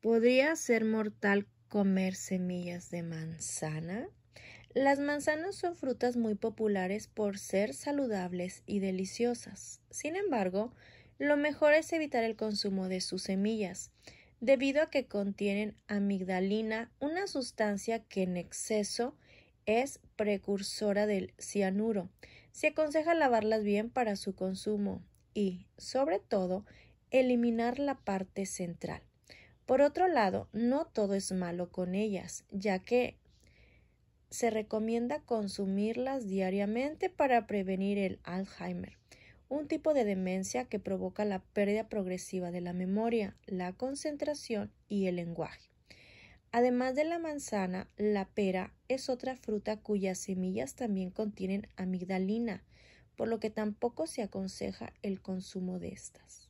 ¿Podría ser mortal comer semillas de manzana? Las manzanas son frutas muy populares por ser saludables y deliciosas. Sin embargo, lo mejor es evitar el consumo de sus semillas, debido a que contienen amigdalina, una sustancia que en exceso es precursora del cianuro. Se aconseja lavarlas bien para su consumo y, sobre todo, eliminar la parte central. Por otro lado, no todo es malo con ellas, ya que se recomienda consumirlas diariamente para prevenir el Alzheimer, un tipo de demencia que provoca la pérdida progresiva de la memoria, la concentración y el lenguaje. Además de la manzana, la pera es otra fruta cuyas semillas también contienen amigdalina, por lo que tampoco se aconseja el consumo de estas.